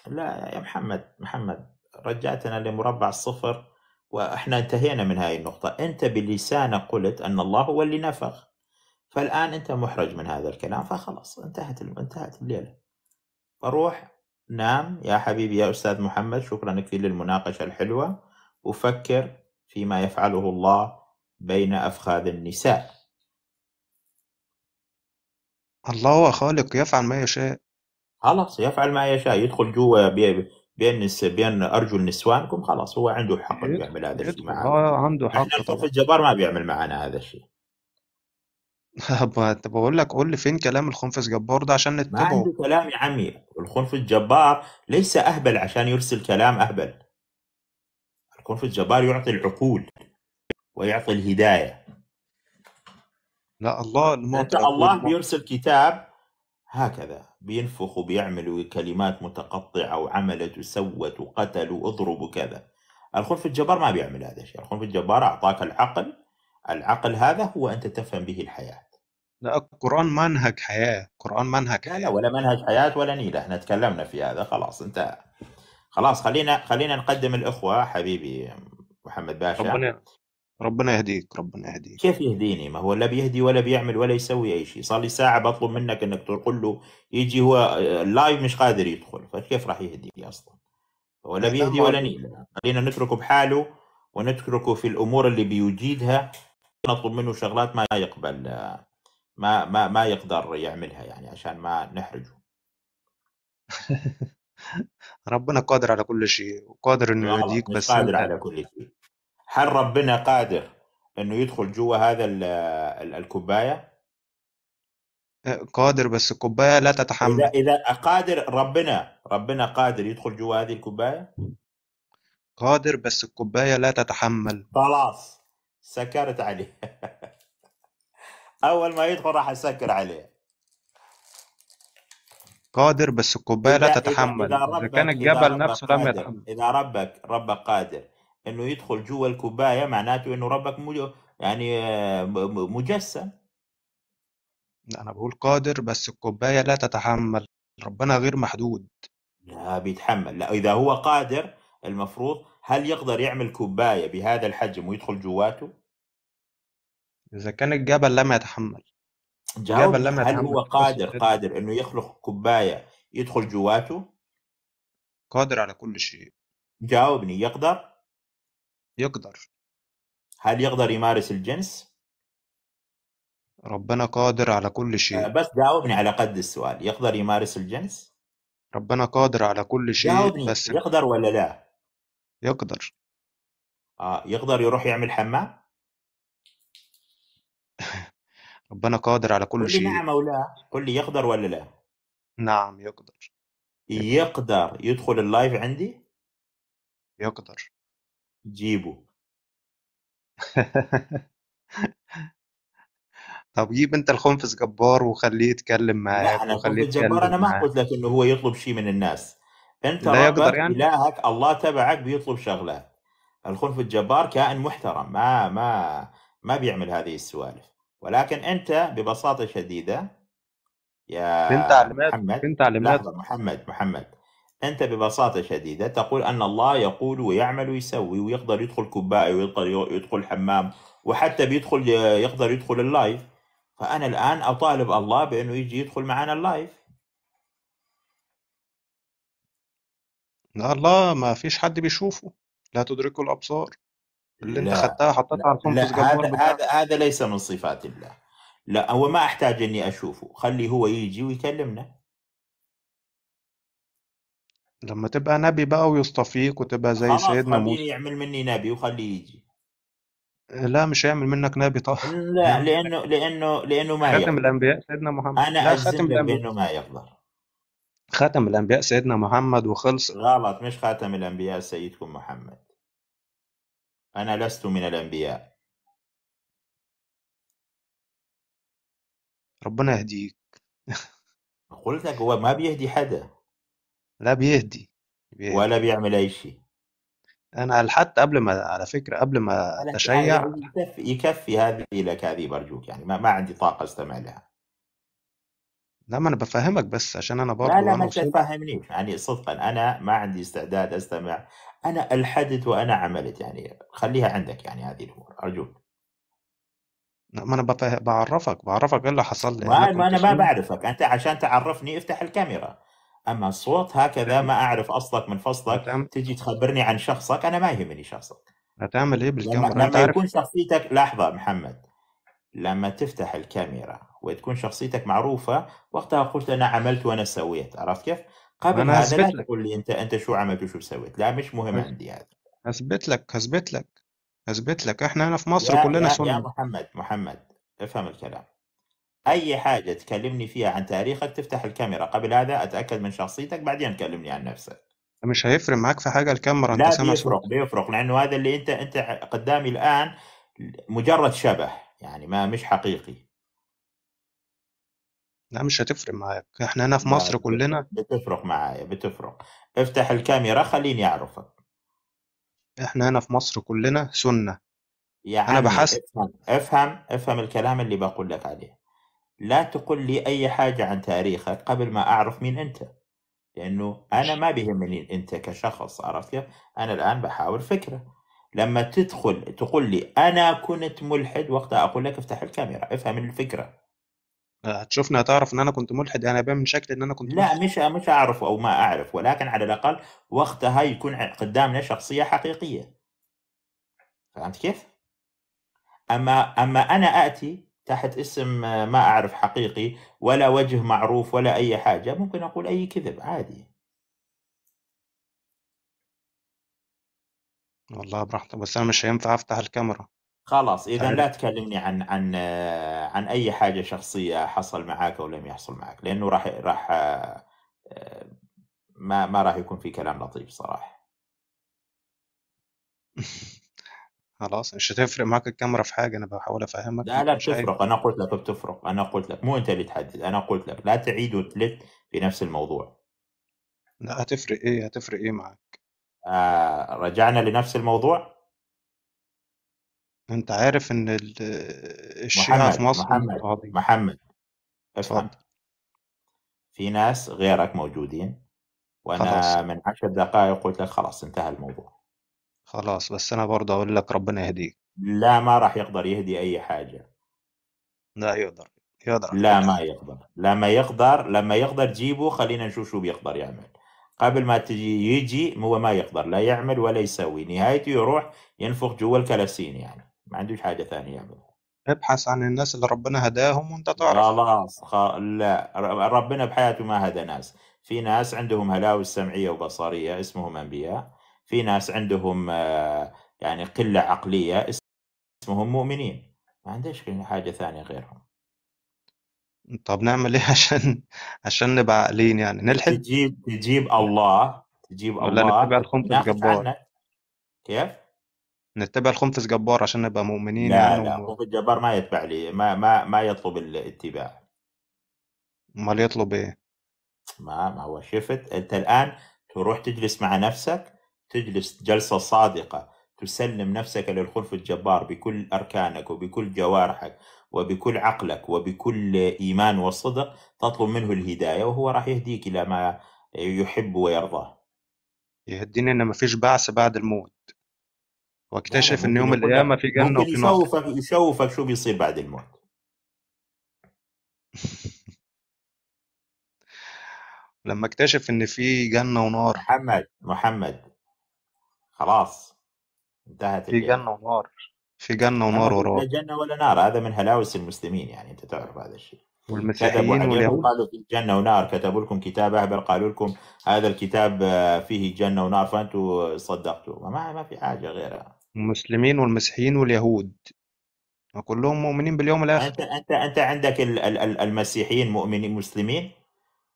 لا يا محمد محمد رجعتنا لمربع الصفر واحنا انتهينا من هاي النقطة أنت بلسانك قلت أن الله هو اللي نفخ فالآن أنت محرج من هذا الكلام فخلاص انتهت انتهت الليلة فروح نعم يا حبيبي يا أستاذ محمد شكرا كثير للمناقشة الحلوة أفكر فيما يفعله الله بين أفخاذ النساء الله خالق يفعل ما يشاء خلاص يفعل ما يشاء يدخل جوا بين بين ارجل نسوانكم خلاص هو عنده حق يعمل هذا الشيء معنا اه عنده حق طبعا الجبار ما بيعمل معنا هذا الشيء طب انت بقول لك قول لي فين كلام الخنفس جبار ده عشان ما نتبعه عنده كلام يا عمي الخنفس جبار ليس أهبل عشان يرسل كلام أهبل الخنفس جبار يعطي العقول ويعطي الهداية لا الله أنت الله بيرسل كتاب هكذا بينفخ وبيعمل وكلمات متقطعة وعملت وسوت وقتل واضرب وكذا الخنفس الجبار ما بيعمل هذا الشيء الخنفس الجبار أعطاك العقل العقل هذا هو أنت تفهم به الحياة لا القرآن منهج حياة القرآن منهج حياة لا, لا ولا منهج حياة ولا نيلة احنا تكلمنا في هذا خلاص انتهى خلاص خلينا خلينا نقدم الأخوة حبيبي محمد باشا ربنا ربنا يهديك ربنا يهديك كيف يهديني ما هو لا بيهدي ولا بيعمل ولا يسوي اي شيء صار لي ساعه بطلب منك انك تقول له يجي هو اللايف مش قادر يدخل فكيف راح يهدي اصلا ولا بيهدي ولا نيله خلينا نتركه بحاله ونتركه في الامور اللي بيجيدها نطلب منه شغلات ما يقبل ما ما ما يقدر يعملها يعني عشان ما نحرجه ربنا قادر على كل شيء وقادر انه يهديك بس قادر على كل شيء هل ربنا قادر انه يدخل جوا هذا الكوبايه قادر بس الكوبايه لا تتحمل اذا اذا قادر ربنا ربنا قادر يدخل جوا هذه الكوبايه قادر بس الكوبايه لا تتحمل خلاص سكرت عليه أول ما يدخل راح أسكر عليه قادر بس لا تتحمل إذا كان الجبل نفسه لم يتحمل إذا ربك ربك قادر إنه يدخل جوا الكوباية معناته إنه ربك مج... يعني مجسم لا أنا بقول قادر بس الكوباية لا تتحمل ربنا غير محدود لا بيتحمل لا إذا هو قادر المفروض هل يقدر يعمل كوباية بهذا الحجم ويدخل جواته؟ إذا كان الجبل لم يتحمل جاوب الجبل لم هل هو قادر قادر إنه يخلق كوباية يدخل جواته؟ قادر على كل شيء جاوبني يقدر؟ يقدر هل يقدر يمارس الجنس؟ ربنا قادر على كل شيء آه، بس جاوبني على قد السؤال يقدر يمارس الجنس؟ ربنا قادر على كل شيء جاوبني بس يقدر ولا لا؟ يقدر اه يقدر يروح يعمل حمام ربنا قادر على كل لي شيء نعم او لا قل لي يقدر ولا لا نعم يقدر يقدر يدخل اللايف عندي يقدر جيبه طب جيب انت الخنفس جبار وخليه يتكلم لا معاك انا وخليه يتكلم جبار انا ما قلت لك انه هو يطلب شيء من الناس انت لا يقدر يعني الهك الله تبعك بيطلب شغلات الخلف الجبار كائن محترم ما ما ما بيعمل هذه السوالف ولكن انت ببساطه شديده يا محمد فين تعليمات محمد محمد انت ببساطه شديده تقول ان الله يقول ويعمل ويسوي ويقدر يدخل كبائي ويقدر يدخل حمام وحتى بيدخل يقدر يدخل اللايف فانا الان اطالب الله بانه يجي يدخل معنا اللايف لا الله ما فيش حد بيشوفه لا تدركه الأبصار اللي أنت لا. خدتها حطيتها على الحمص لا هذا هذا هذا ليس من صفات الله لا هو ما أحتاج إني أشوفه خلي هو يجي ويكلمنا لما تبقى نبي بقى ويصطفيك وتبقى زي سيدنا موسى يعمل مني نبي وخليه يجي لا مش هيعمل منك نبي طبعا لا لانه لانه لانه ما خاتم يقدر. الانبياء سيدنا محمد انا اجزم بانه ما يقدر خاتم الأنبياء سيدنا محمد وخلص غلط مش خاتم الأنبياء سيدكم محمد أنا لست من الأنبياء ربنا يهديك قلت لك هو ما بيهدي حدا لا بيهدي, بيهدي. ولا بيعمل أي شيء أنا لحد قبل ما على فكرة قبل ما أتشيع يعني يكفي, يكفي هذه لك هذه برجوك يعني ما, ما عندي طاقة أستمع لها لا ما انا بفهمك بس عشان انا برضه لا لا انا ما وصلت تفهمنيش يعني صدقا انا ما عندي استعداد استمع انا الحدث وانا عملت يعني خليها عندك يعني هذه الامور ارجوك لا، ما انا بعرفك بعرفك ايه اللي حصل لي ما, أنا ما انا ما بعرفك انت عشان تعرفني افتح الكاميرا اما الصوت هكذا ما اعرف اصلك من فصلك هتعمل تجي تخبرني عن شخصك انا ما يهمني شخصك هتعمل ايه لما بالكاميرا انت لما عارف يكون شخصيتك لحظه محمد لما تفتح الكاميرا وتكون شخصيتك معروفه وقتها قلت انا عملت وانا سويت عرفت كيف؟ قبل هذا لا تقول لي انت انت شو عملت وشو سويت لا مش مهم عندي هذا اثبت لك اثبت لك اثبت لك احنا هنا في مصر يا كلنا يا, يا محمد محمد افهم الكلام اي حاجه تكلمني فيها عن تاريخك تفتح الكاميرا قبل هذا اتاكد من شخصيتك بعدين كلمني عن نفسك مش هيفرق معاك في حاجه الكاميرا انت لا بيفرق بيفرق لانه هذا اللي انت انت قدامي الان مجرد شبه يعني ما مش حقيقي لا مش هتفرق معاك احنا هنا في مصر كلنا بتفرق معايا بتفرق افتح الكاميرا خليني اعرفك احنا هنا في مصر كلنا سنة يا انا بحس افهم افهم افهم الكلام اللي بقول لك عليه لا تقل لي اي حاجة عن تاريخك قبل ما اعرف مين انت لانه انا ما بيهمني انت كشخص عرفت كيف انا الان بحاول فكرة لما تدخل تقول لي انا كنت ملحد وقتها اقول لك افتح الكاميرا افهم الفكره هتشوفني آه، هتعرف ان انا كنت ملحد انا باين من شكلي ان انا كنت لا ملحد. مش مش اعرف او ما اعرف ولكن على الاقل وقتها يكون قدامنا شخصيه حقيقيه فهمت كيف؟ اما اما انا اتي تحت اسم ما اعرف حقيقي ولا وجه معروف ولا اي حاجه ممكن اقول اي كذب عادي والله براحتك بس أنا مش هينفع أفتح الكاميرا خلاص اذا لا تكلمني عن عن عن اي حاجه شخصيه حصل معك او لم يحصل معك لانه راح راح آه، ما ما راح يكون في كلام لطيف صراحه خلاص مش هتفرق معاك الكاميرا في حاجه انا بحاول افهمك لا لا بتفرق انا قلت لك بتفرق انا قلت لك مو انت اللي تحدد انا قلت لك لا تعيد وتلت في نفس الموضوع لا هتفرق ايه هتفرق ايه معاك آه، رجعنا لنفس الموضوع انت عارف ان الشيعة في مصر محمد متعضي. محمد افهم في ناس غيرك موجودين وانا خلاص. من عشر دقائق قلت لك خلاص انتهى الموضوع خلاص بس انا برضه اقول لك ربنا يهديك لا ما راح يقدر يهدي اي حاجه لا يقدر يقدر لا ما يقدر لما يقدر لما يقدر جيبه خلينا نشوف شو بيقدر يعمل قبل ما تجي يجي هو ما يقدر لا يعمل ولا يسوي نهايته يروح ينفخ جوا الكلاسين يعني ما عندوش حاجه ثانيه يعملها ابحث عن الناس اللي ربنا هداهم وانت تعرف خلاص خ... لا ربنا بحياته ما هدى ناس في ناس عندهم هلاوس سمعيه وبصريه اسمهم انبياء في ناس عندهم آه، يعني قله عقليه اسمهم مؤمنين ما عندهش حاجه ثانيه غيرهم طب نعمل ايه عشان عشان نبقى عاقلين يعني نلحد تجيب تجيب الله تجيب ولا الله نتبع الخنفس جبار كيف؟ نتبع الخنفس جبار عشان نبقى مؤمنين لا يعني لا و... الخنفس جبار ما يتبع لي ما ما ما يطلب الاتباع امال يطلب ايه؟ ما ما هو شفت انت الان تروح تجلس مع نفسك تجلس جلسه صادقه تسلم نفسك للخلف الجبار بكل اركانك وبكل جوارحك وبكل عقلك وبكل إيمان وصدق تطلب منه الهداية وهو راح يهديك إلى ما يحب ويرضاه يهديني إن ما فيش بعث بعد الموت واكتشف ان يوم القيامه في جنه وفي نار يشوفك يشوفك شو بيصير بعد الموت لما اكتشف ان في جنه ونار محمد محمد خلاص انتهت في جنه ونار في جنة ونار وراء لا جنة ولا نار هذا من هلاوس المسلمين يعني أنت تعرف هذا الشيء والمسيحيين واليهود قالوا في جنة ونار كتبوا لكم كتاب أهبل قالوا لكم هذا الكتاب آه، فيه جنة ونار فأنتم صدقتوا ما ما في حاجة غيرها المسلمين والمسيحيين واليهود كلهم مؤمنين باليوم الآخر أنت أنت أنت عندك المسيحيين مؤمنين مسلمين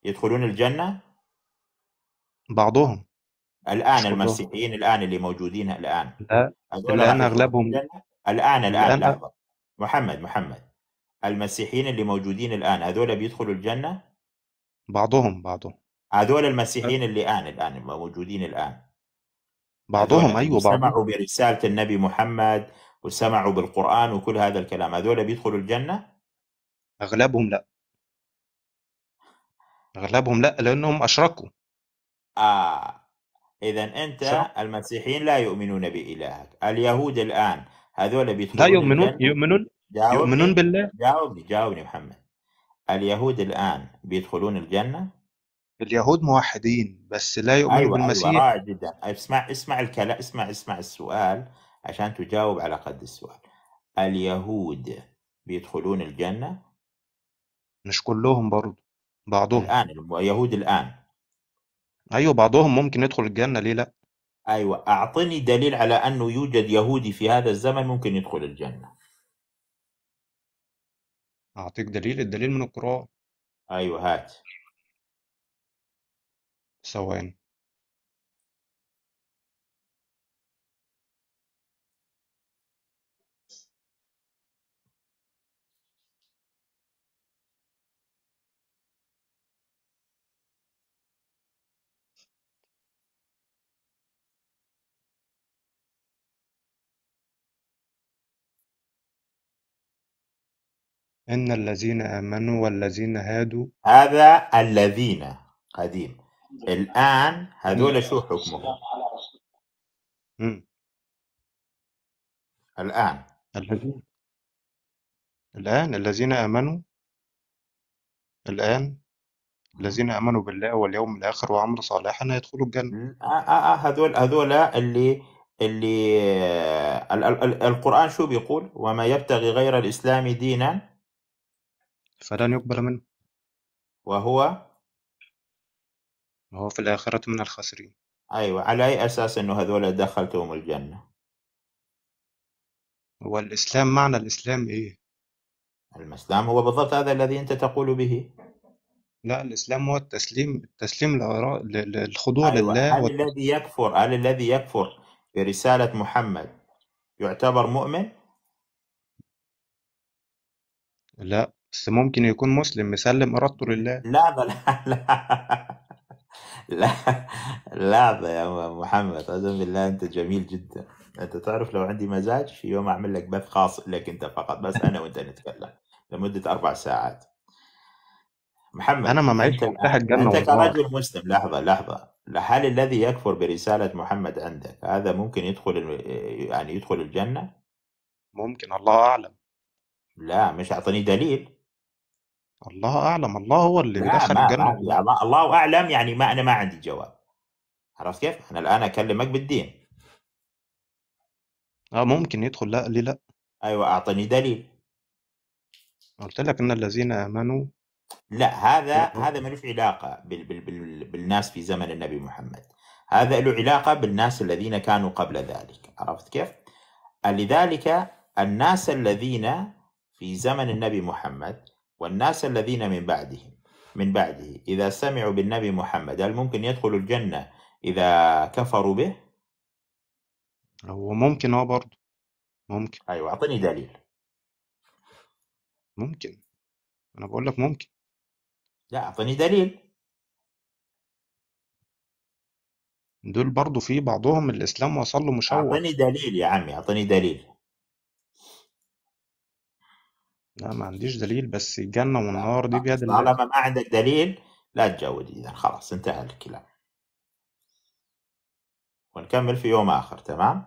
يدخلون الجنة بعضهم الآن المسيحيين الآن اللي موجودين الآن لا الآن أغلبهم الجنة. الآن الآن نعم. لا محمد محمد المسيحيين اللي موجودين الآن هذول بيدخلوا الجنة؟ بعضهم بعضهم هذول المسيحيين اللي الآن الآن موجودين الآن بعضهم أيوة بعضهم سمعوا برسالة النبي محمد وسمعوا بالقرآن وكل هذا الكلام هذول بيدخلوا الجنة؟ أغلبهم لا أغلبهم لا لأنهم أشركوا آه إذا أنت المسيحيين لا يؤمنون بإلهك اليهود الآن هذول بيدخلون لا يؤمنون يؤمنون جاوبني. يؤمنون بالله جاوبني جاوبني محمد اليهود الآن بيدخلون الجنة اليهود موحدين بس لا يؤمنون أيوة،, أيوة بالمسيح أيوة رائع جدا اسمع اسمع الكلام اسمع اسمع السؤال عشان تجاوب على قد السؤال اليهود بيدخلون الجنة مش كلهم برضه بعضهم الآن اليهود الآن أيوة بعضهم ممكن يدخل الجنة ليه لأ أيوة أعطني دليل على أنه يوجد يهودي في هذا الزمن ممكن يدخل الجنة أعطيك دليل الدليل من القرآن أيوة هات ثواني إن الذين آمنوا والذين هادوا هذا الذين قديم الآن هذول شو حكمهم؟ الآن الذين الآن الذين آمنوا الآن الذين آمنوا بالله واليوم الآخر وعملوا صالحا يدخلوا الجنة آه آه آه هذول هذول اللي اللي آه، القرآن شو بيقول وما يبتغي غير الإسلام دينا فلن يقبل منه وهو وهو في الآخرة من الخاسرين أيوة على أي أساس أنه هذول دخلتهم الجنة هو الإسلام معنى الإسلام إيه الإسلام هو بالضبط هذا الذي أنت تقول به لا الإسلام هو التسليم التسليم لآراء للخضوع أيوة. لله هل الذي يكفر هل الذي يكفر برسالة محمد يعتبر مؤمن؟ لا بس ممكن يكون مسلم مسلم إرادته لله ده لا لا لا لعبة يا محمد أعوذ بالله أنت جميل جدا أنت تعرف لو عندي مزاج في يوم أعمل لك بث خاص لك أنت فقط بس أنا وأنت نتكلم لمدة أربع ساعات محمد أنا ما معيش مفتاح الجنة أنت كرجل مسلم لحظة لحظة لحال الذي يكفر برسالة محمد عندك هذا ممكن يدخل يعني يدخل الجنة؟ ممكن الله أعلم لا مش أعطني دليل الله أعلم الله هو اللي لا بيدخل ما الجنة لا ما الله أعلم يعني ما أنا ما عندي جواب عرفت كيف؟ أنا الآن أكلمك بالدين اه ممكن يدخل لا ليه لا أيوة أعطني دليل قلت لك ان الذين امنوا لا هذا هذا ما له علاقه بال بال بال بالناس في زمن النبي محمد هذا له علاقه بالناس الذين كانوا قبل ذلك عرفت كيف لذلك الناس الذين في زمن النبي محمد والناس الذين من بعدهم من بعده إذا سمعوا بالنبي محمد هل ممكن يدخلوا الجنة إذا كفروا به؟ هو ممكن اه برضه ممكن أيوة أعطيني دليل ممكن أنا بقول لك ممكن لا أعطيني دليل دول برضه في بعضهم الإسلام وصل له مشوه أعطيني دليل يا عمي أعطيني دليل لا ما عنديش دليل بس الجنة والنار دي بيد الله طالما ما عندك دليل لا تجود إذا خلاص انتهى الكلام ونكمل في يوم آخر تمام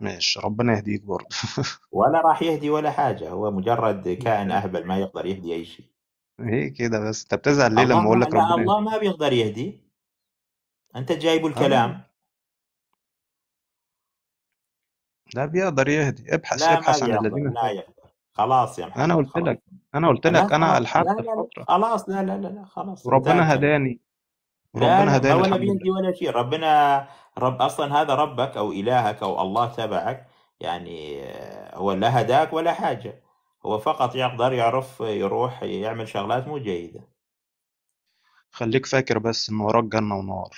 ماشي ربنا يهديك برضه ولا راح يهدي ولا حاجة هو مجرد كائن أهبل ما يقدر يهدي أي شيء ايه كده بس انت بتزعل ليه لما اقول لك ربنا الله ما بيقدر يهدي انت جايبه آه، الكلام لا بيقدر يهدي ابحث لا ابحث عن الذين لا يقدر خلاص يا محمد انا قلت لك انا قلت لك انا الحقت الفتره خلاص لا لا لا لا خلاص وربنا هداني ربنا هداني ولا بيدي ولا شيء ربنا رب اصلا هذا ربك او الهك او الله تبعك يعني هو لا هداك ولا حاجه هو فقط يقدر يعرف يروح يعمل شغلات مو جيده خليك فاكر بس ان وراك جنه ونار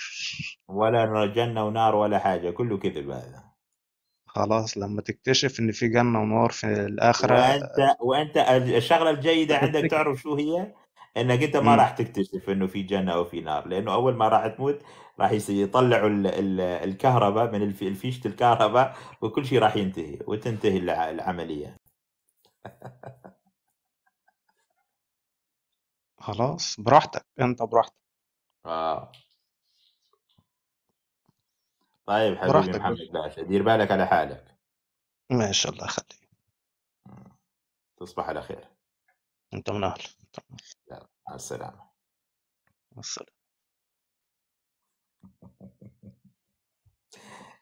ولا جنه ونار ولا حاجه كله كذب هذا خلاص لما تكتشف ان في جنه ونار في الاخره وانت وانت الشغله الجيده عندك تعرف شو هي؟ انك انت ما راح تكتشف انه في جنه او في نار لانه اول ما راح تموت راح يطلعوا الكهرباء من الفيشه الكهرباء وكل شيء راح ينتهي وتنتهي العمليه خلاص براحتك انت براحتك اه طيب حبيبي محمد باشا دير بالك على حالك ما شاء الله يخليك تصبح على خير انت من اهل مع السلامه مع السلامه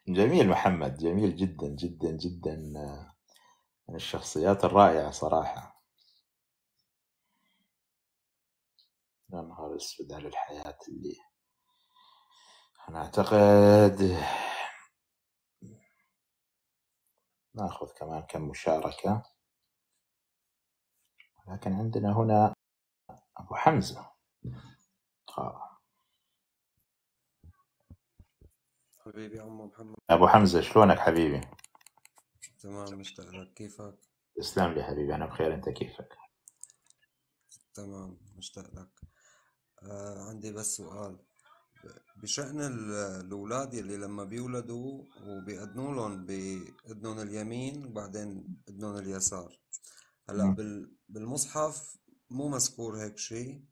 جميل محمد جميل جدا جدا جدا آه، من الشخصيات الرائعة صراحة يا نهار اسود على الحياة اللي انا اعتقد ناخذ كمان كم مشاركة لكن عندنا هنا أبو حمزة آه. حبيبي عم محمد أبو حمزة شلونك حبيبي؟ تمام مشتاق كيفك؟ تسلم لي حبيبي أنا بخير أنت كيفك؟ تمام مشتاق لك آه عندي بس سؤال بشأن الأولاد اللي لما بيولدوا وبيأذنوا لهم بإذنهم اليمين وبعدين إذنهم اليسار هلا بالمصحف مو مذكور هيك شيء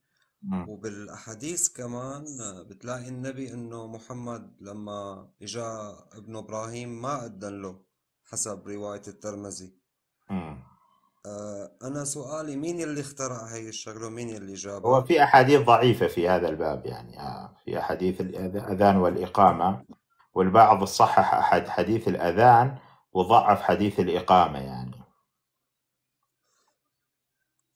وبالاحاديث كمان آه، بتلاقي النبي انه محمد لما اجا ابنه ابراهيم ما اذن له حسب روايه الترمذي آه أنا سؤالي مين اللي اخترع هي الشغلة ومين اللي جابها؟ هو في أحاديث ضعيفة في هذا الباب يعني آه، في أحاديث الأذان والإقامة والبعض صحح أحد حديث الأذان وضعف حديث الإقامة يعني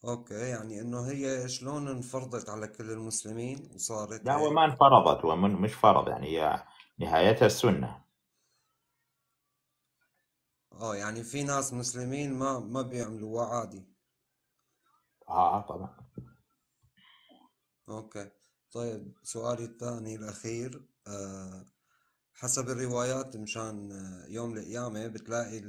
اوكي يعني انه هي شلون انفرضت على كل المسلمين وصارت لا هو ما انفرضت هو مش فرض يعني هي نهايتها السنه اه يعني في ناس مسلمين ما ما بيعملوها عادي آه،, اه طبعا اوكي طيب سؤالي الثاني الاخير أه حسب الروايات مشان آه، يوم القيامة بتلاقي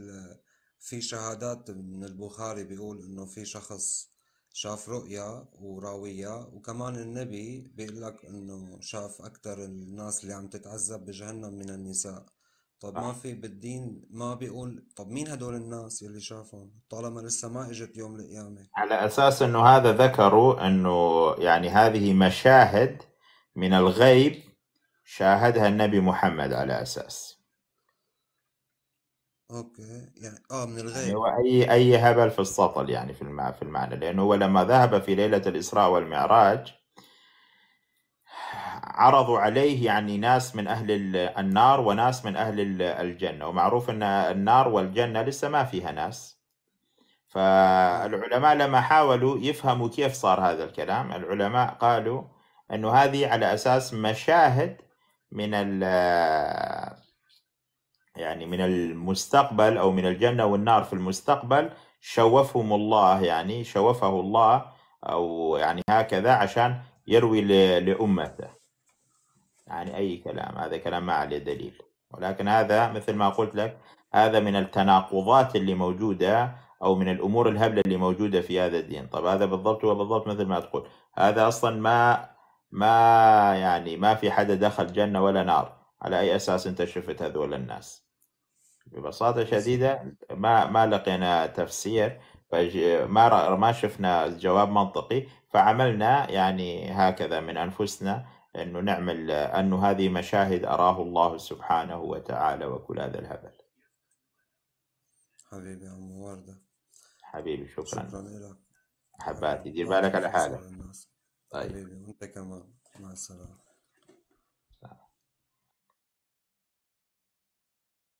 في شهادات من البخاري بيقول انه في شخص شاف رؤيا وراوية وكمان النبي بيقول لك انه شاف اكثر الناس اللي عم تتعذب بجهنم من النساء طب آه. ما في بالدين ما بيقول طب مين هدول الناس يلي شافهم طالما لسه ما اجت يوم القيامة على أساس أنه هذا ذكروا أنه يعني هذه مشاهد من الغيب شاهدها النبي محمد على أساس اوكي يعني اه من الغيب يعني اي اي هبل في السطل يعني في في المعنى لانه هو لما ذهب في ليله الاسراء والمعراج عرضوا عليه يعني ناس من أهل النار وناس من أهل الجنة ومعروف أن النار والجنة لسه ما فيها ناس فالعلماء لما حاولوا يفهموا كيف صار هذا الكلام العلماء قالوا أنه هذه على أساس مشاهد من يعني من المستقبل أو من الجنة والنار في المستقبل شوفهم الله يعني شوفه الله أو يعني هكذا عشان يروي لأمته يعني أي كلام هذا كلام ما عليه دليل ولكن هذا مثل ما قلت لك هذا من التناقضات اللي موجودة أو من الأمور الهبلة اللي موجودة في هذا الدين طب هذا بالضبط هو بالضبط مثل ما تقول هذا أصلا ما ما يعني ما في حدا دخل جنة ولا نار على أي أساس أنت شفت هذول الناس ببساطة شديدة ما ما لقينا تفسير ما ما شفنا جواب منطقي فعملنا يعني هكذا من أنفسنا أنه نعمل أنه هذه مشاهد أراه الله سبحانه وتعالى وكل هذا الهبل حبيبي عم وردة حبيبي شكرا شكرا لك حباتي دير بالك على حالك طيب حبيبي وانت كمان مع السلامة